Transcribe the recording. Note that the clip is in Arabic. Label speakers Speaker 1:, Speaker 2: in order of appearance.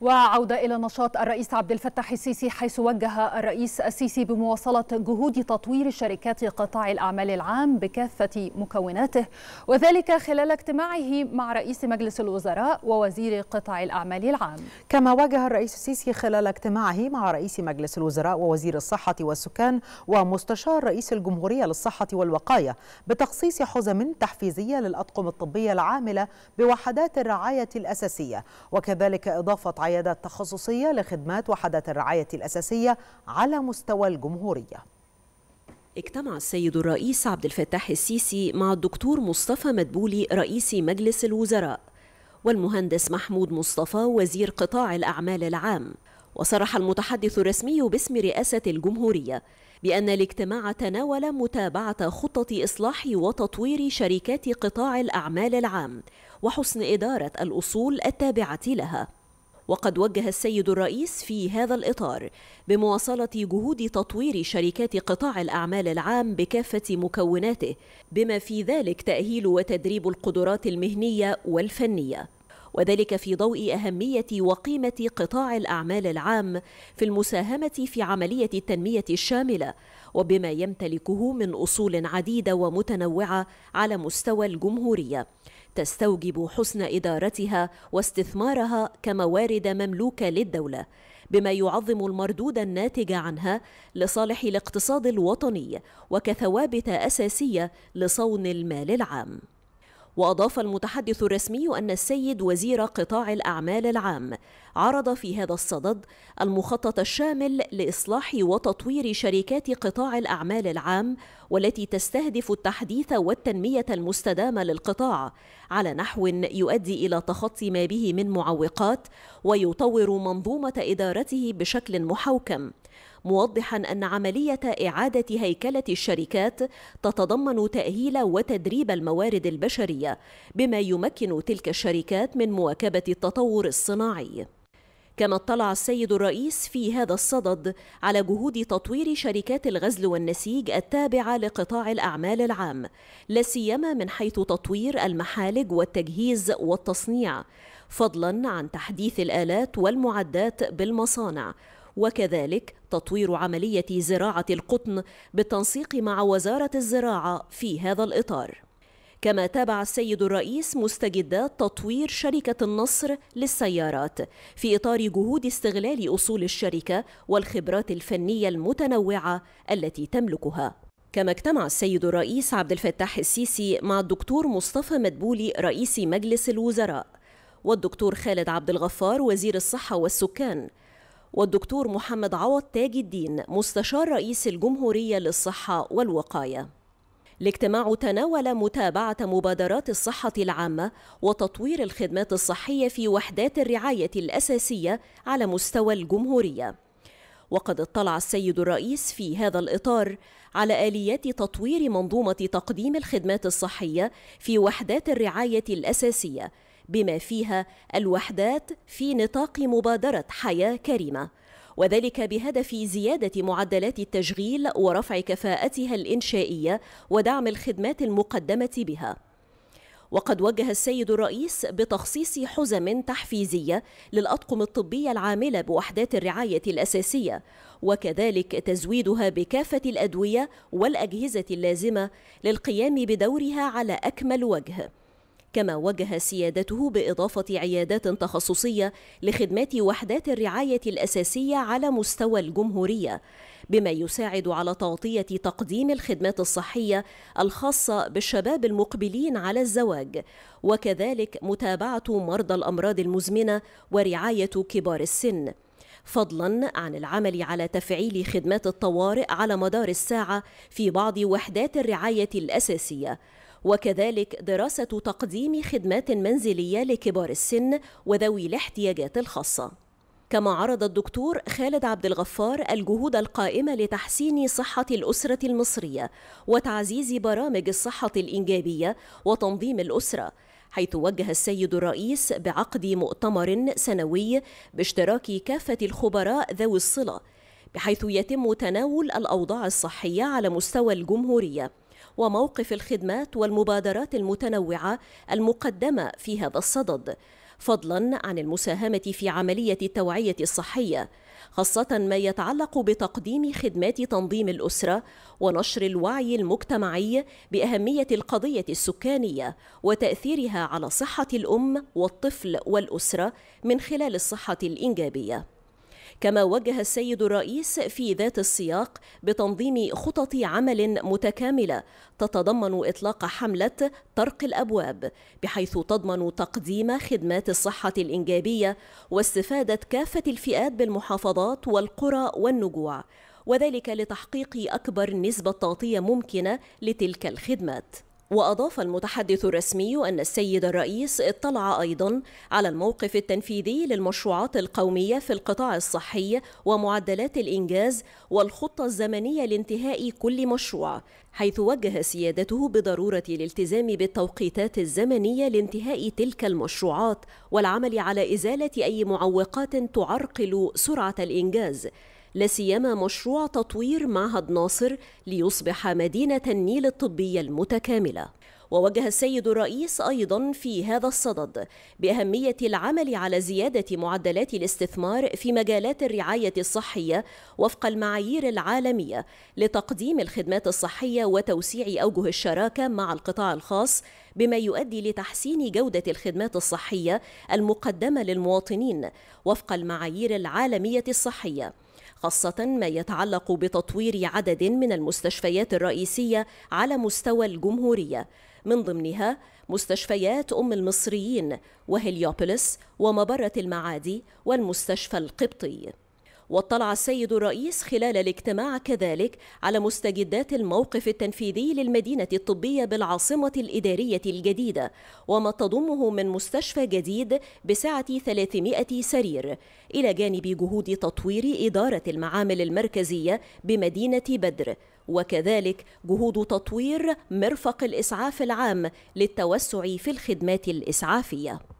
Speaker 1: وعودة إلى نشاط الرئيس عبد الفتاح السيسي حيث وجه الرئيس السيسي بمواصلة جهود تطوير شركات قطاع الأعمال العام بكافة مكوناته وذلك خلال اجتماعه مع رئيس مجلس الوزراء ووزير قطاع الأعمال العام كما واجه الرئيس السيسي خلال اجتماعه مع رئيس مجلس الوزراء ووزير الصحة والسكان ومستشار رئيس الجمهورية للصحة والوقاية بتخصيص حزم تحفيزية للأطقم الطبية العاملة بوحدات الرعاية الأساسية وكذلك إضافة العيادة التخصصية لخدمات وحدات الرعاية الأساسية على مستوى الجمهورية اجتمع السيد الرئيس عبد الفتاح السيسي مع الدكتور مصطفى مدبولي رئيس مجلس الوزراء والمهندس محمود مصطفى وزير قطاع الأعمال العام وصرح المتحدث الرسمي باسم رئاسة الجمهورية بأن الاجتماع تناول متابعة خطة إصلاح وتطوير شركات قطاع الأعمال العام وحسن إدارة الأصول التابعة لها وقد وجه السيد الرئيس في هذا الإطار بمواصلة جهود تطوير شركات قطاع الأعمال العام بكافة مكوناته بما في ذلك تأهيل وتدريب القدرات المهنية والفنية وذلك في ضوء أهمية وقيمة قطاع الأعمال العام في المساهمة في عملية التنمية الشاملة وبما يمتلكه من أصول عديدة ومتنوعة على مستوى الجمهورية تستوجب حسن إدارتها واستثمارها كموارد مملوكة للدولة بما يعظم المردود الناتج عنها لصالح الاقتصاد الوطني وكثوابت أساسية لصون المال العام وأضاف المتحدث الرسمي أن السيد وزير قطاع الأعمال العام عرض في هذا الصدد المخطط الشامل لإصلاح وتطوير شركات قطاع الأعمال العام والتي تستهدف التحديث والتنمية المستدامة للقطاع على نحو يؤدي إلى تخطي ما به من معوقات ويطور منظومة إدارته بشكل محوكم موضحا أن عملية إعادة هيكلة الشركات تتضمن تأهيل وتدريب الموارد البشرية بما يمكن تلك الشركات من مواكبة التطور الصناعي كما اطلع السيد الرئيس في هذا الصدد على جهود تطوير شركات الغزل والنسيج التابعه لقطاع الاعمال العام لا سيما من حيث تطوير المحالج والتجهيز والتصنيع فضلا عن تحديث الالات والمعدات بالمصانع وكذلك تطوير عملية زراعة القطن بالتنسيق مع وزارة الزراعة في هذا الإطار كما تابع السيد الرئيس مستجدات تطوير شركة النصر للسيارات في إطار جهود استغلال أصول الشركة والخبرات الفنية المتنوعة التي تملكها كما اجتمع السيد الرئيس عبد الفتاح السيسي مع الدكتور مصطفى مدبولي رئيس مجلس الوزراء والدكتور خالد عبد الغفار وزير الصحة والسكان والدكتور محمد عوض تاج الدين مستشار رئيس الجمهورية للصحة والوقاية الاجتماع تناول متابعة مبادرات الصحة العامة وتطوير الخدمات الصحية في وحدات الرعاية الأساسية على مستوى الجمهورية وقد اطلع السيد الرئيس في هذا الإطار على آليات تطوير منظومة تقديم الخدمات الصحية في وحدات الرعاية الأساسية بما فيها الوحدات في نطاق مبادره حياه كريمه وذلك بهدف زيادة معدلات التشغيل ورفع كفاءتها الإنشائية ودعم الخدمات المقدمة بها. وقد وجه السيد الرئيس بتخصيص حزم تحفيزية للأطقم الطبية العاملة بوحدات الرعاية الأساسية وكذلك تزويدها بكافة الأدوية والأجهزة اللازمة للقيام بدورها على أكمل وجه. كما وجه سيادته بإضافة عيادات تخصصية لخدمات وحدات الرعاية الأساسية على مستوى الجمهورية بما يساعد على تغطية تقديم الخدمات الصحية الخاصة بالشباب المقبلين على الزواج وكذلك متابعة مرضى الأمراض المزمنة ورعاية كبار السن فضلا عن العمل على تفعيل خدمات الطوارئ على مدار الساعه في بعض وحدات الرعايه الاساسيه وكذلك دراسة تقديم خدمات منزلية لكبار السن وذوي الاحتياجات الخاصة كما عرض الدكتور خالد عبد الغفار الجهود القائمة لتحسين صحة الأسرة المصرية وتعزيز برامج الصحة الإنجابية وتنظيم الأسرة حيث وجه السيد الرئيس بعقد مؤتمر سنوي باشتراك كافة الخبراء ذوي الصلة بحيث يتم تناول الأوضاع الصحية على مستوى الجمهورية وموقف الخدمات والمبادرات المتنوعه المقدمه في هذا الصدد فضلا عن المساهمه في عمليه التوعيه الصحيه خاصه ما يتعلق بتقديم خدمات تنظيم الاسره ونشر الوعي المجتمعي باهميه القضيه السكانيه وتاثيرها على صحه الام والطفل والاسره من خلال الصحه الانجابيه كما وجه السيد الرئيس في ذات السياق بتنظيم خطط عمل متكاملة تتضمن إطلاق حملة طرق الأبواب بحيث تضمن تقديم خدمات الصحة الإنجابية واستفادة كافة الفئات بالمحافظات والقرى والنجوع وذلك لتحقيق أكبر نسبة تغطية ممكنة لتلك الخدمات وأضاف المتحدث الرسمي أن السيد الرئيس اطلع أيضا على الموقف التنفيذي للمشروعات القومية في القطاع الصحي ومعدلات الإنجاز والخطة الزمنية لانتهاء كل مشروع حيث وجه سيادته بضرورة الالتزام بالتوقيتات الزمنية لانتهاء تلك المشروعات والعمل على إزالة أي معوقات تعرقل سرعة الإنجاز لاسيما مشروع تطوير معهد ناصر ليصبح مدينة النيل الطبية المتكاملة ووجه السيد الرئيس أيضا في هذا الصدد بأهمية العمل على زيادة معدلات الاستثمار في مجالات الرعاية الصحية وفق المعايير العالمية لتقديم الخدمات الصحية وتوسيع أوجه الشراكة مع القطاع الخاص بما يؤدي لتحسين جودة الخدمات الصحية المقدمة للمواطنين وفق المعايير العالمية الصحية خاصة ما يتعلق بتطوير عدد من المستشفيات الرئيسية على مستوى الجمهورية من ضمنها مستشفيات أم المصريين وهليوبوليس ومبرة المعادي والمستشفى القبطي واطلع السيد الرئيس خلال الاجتماع كذلك على مستجدات الموقف التنفيذي للمدينة الطبية بالعاصمة الإدارية الجديدة وما تضمه من مستشفى جديد بسعة 300 سرير إلى جانب جهود تطوير إدارة المعامل المركزية بمدينة بدر وكذلك جهود تطوير مرفق الإسعاف العام للتوسع في الخدمات الإسعافية